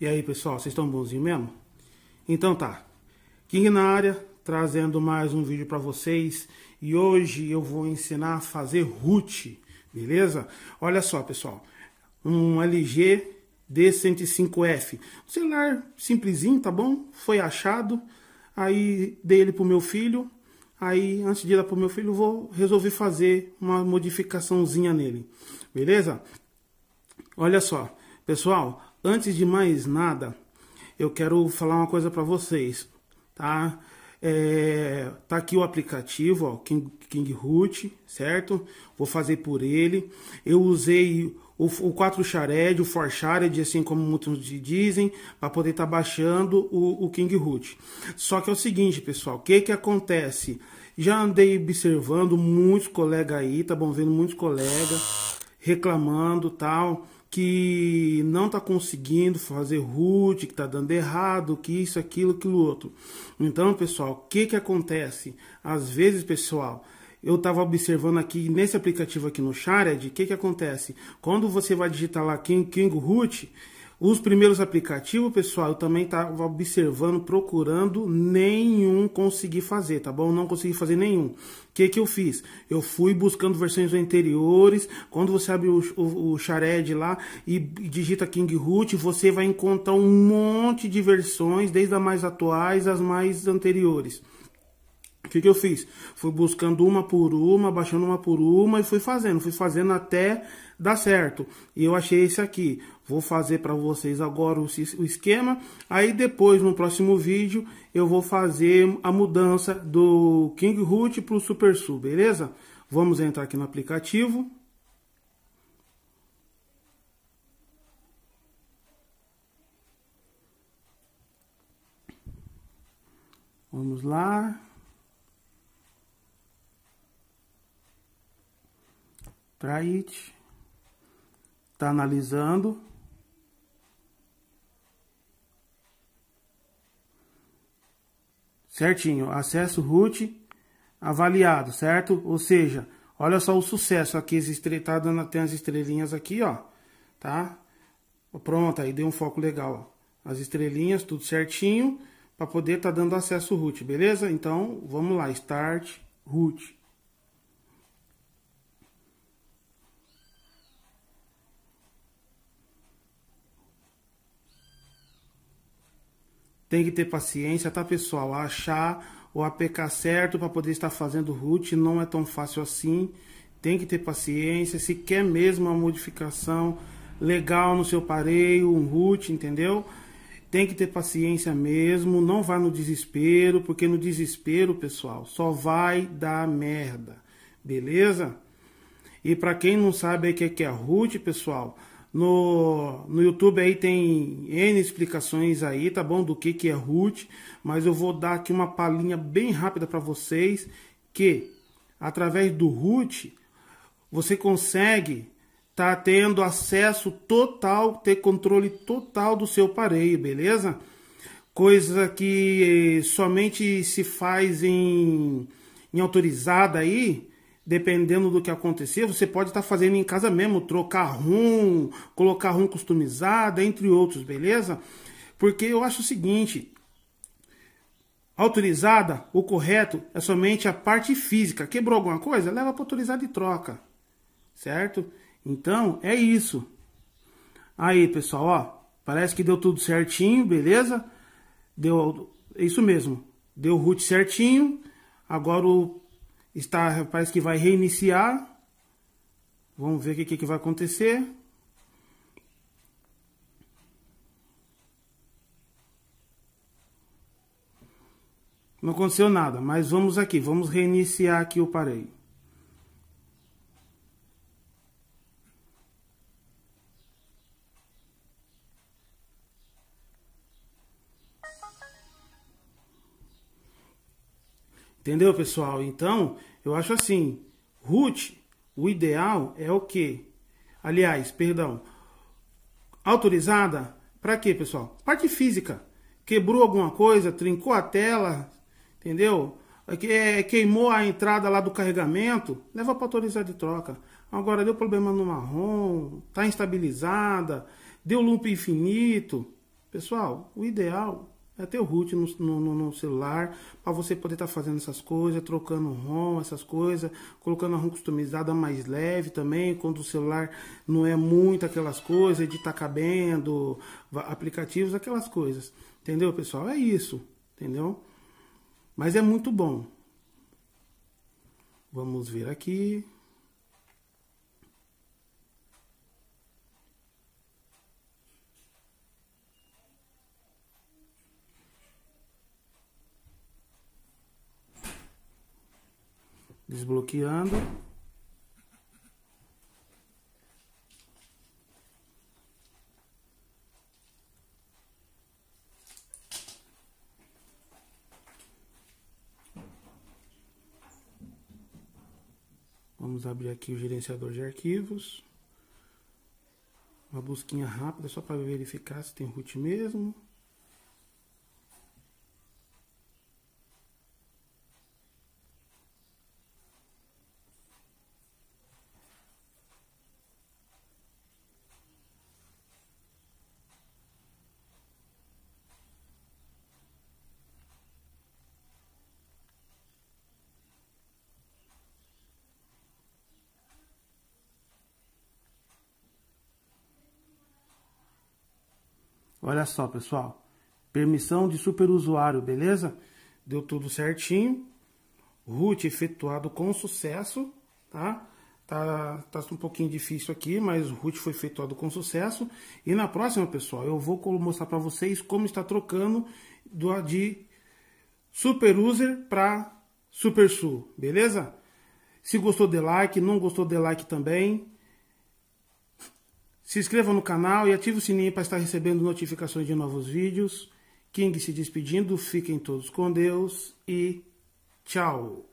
E aí, pessoal, vocês estão bonzinho mesmo? Então tá. King na área, trazendo mais um vídeo para vocês. E hoje eu vou ensinar a fazer root, beleza? Olha só, pessoal. Um LG D105F. Um celular simplesinho, tá bom? Foi achado. Aí dei ele pro meu filho. Aí, antes de ir pro meu filho, vou resolver fazer uma modificaçãozinha nele. Beleza? Olha só, pessoal, Antes de mais nada, eu quero falar uma coisa para vocês, tá? É, tá aqui o aplicativo, ó, King, King Root, certo? Vou fazer por ele. Eu usei o, o 4 Shared, o 4 Shared, assim como muitos dizem, para poder estar tá baixando o, o King Root. Só que é o seguinte, pessoal, o que que acontece? Já andei observando muitos colegas aí, tá bom? Vendo muitos colegas reclamando tal que não está conseguindo fazer root, que está dando errado, que isso, aquilo, aquilo outro. Então, pessoal, o que, que acontece? Às vezes, pessoal, eu estava observando aqui nesse aplicativo aqui no Shared, o que, que acontece? Quando você vai digitar lá King, King Root, os primeiros aplicativos, pessoal, eu também estava observando, procurando, nenhum consegui fazer, tá bom? Não consegui fazer nenhum. O que, que eu fiz? Eu fui buscando versões anteriores. Quando você abre o, o, o Shared lá e digita King Root, você vai encontrar um monte de versões, desde as mais atuais às mais anteriores. O que, que eu fiz? Fui buscando uma por uma, baixando uma por uma e fui fazendo, fui fazendo até dar certo. E eu achei esse aqui. Vou fazer para vocês agora o, esquema. Aí depois, no próximo vídeo, eu vou fazer a mudança do King Root para o Super Sub, beleza? Vamos entrar aqui no aplicativo. Vamos lá. Try it. Tá analisando. Certinho. Acesso root avaliado, certo? Ou seja, olha só o sucesso aqui. Estre... Tá dando até as estrelinhas aqui, ó. Tá? Pronto, aí deu um foco legal, ó. As estrelinhas, tudo certinho, para poder estar tá dando acesso root, beleza? Então, vamos lá, start root. tem que ter paciência, tá pessoal? Achar o APK certo para poder estar fazendo root não é tão fácil assim. Tem que ter paciência. Se quer mesmo uma modificação legal no seu pareio, um root, entendeu? Tem que ter paciência mesmo. Não vá no desespero, porque no desespero, pessoal, só vai dar merda. Beleza? E para quem não sabe o é, que é root, pessoal, no, no YouTube aí tem N explicações aí, tá bom? Do que, que é root, mas eu vou dar aqui uma palhinha bem rápida para vocês que através do root você consegue tá tendo acesso total, ter controle total do seu pareio, beleza? Coisa que somente se faz em, em autorizada aí, dependendo do que acontecer, você pode estar tá fazendo em casa mesmo, trocar rum, colocar um customizado entre outros, beleza? Porque eu acho o seguinte, autorizada, o correto é somente a parte física. Quebrou alguma coisa? Leva para autorizada e troca. Certo? Então, é isso. Aí, pessoal, ó, parece que deu tudo certinho, beleza? Deu, é isso mesmo. Deu root certinho. Agora o está, parece que vai reiniciar. Vamos ver o que, que vai acontecer. Não aconteceu nada, mas vamos aqui, vamos reiniciar aqui o aparelho. Entendeu, pessoal? Então, eu acho assim, root, o ideal é o quê? Aliás, perdão, autorizada para quê, pessoal? Parte física. Quebrou alguma coisa, trincou a tela, entendeu? É é, queimou a entrada lá do carregamento, leva para autorizar de troca. Agora deu problema no marrom, tá instabilizada, deu loop infinito. Pessoal, o ideal é ter o root no, no, no celular para você poder estar tá fazendo essas coisas, trocando ROM, essas coisas, colocando a ROM customizada mais leve também, quando o celular não é muito aquelas coisas de estar tá cabendo, aplicativos, aquelas coisas. Entendeu, pessoal? É isso, entendeu? Mas é muito bom. Vamos ver aqui. desbloqueando. Vamos abrir aqui o gerenciador de arquivos. Uma busquinha rápida só para verificar se tem root mesmo. Olha só, pessoal. Permissão de superusuário, beleza? Deu tudo certinho. Root efetuado com sucesso, tá? Tá, tá um pouquinho difícil aqui, mas o root foi efetuado com sucesso. E na próxima, pessoal, eu vou mostrar para vocês como está trocando do, de super user para super sul, beleza? Se gostou, de like. Não gostou, de like também. Se inscreva no canal e ative o sininho para estar recebendo notificações de novos vídeos. King se despedindo, fiquem todos com Deus e tchau!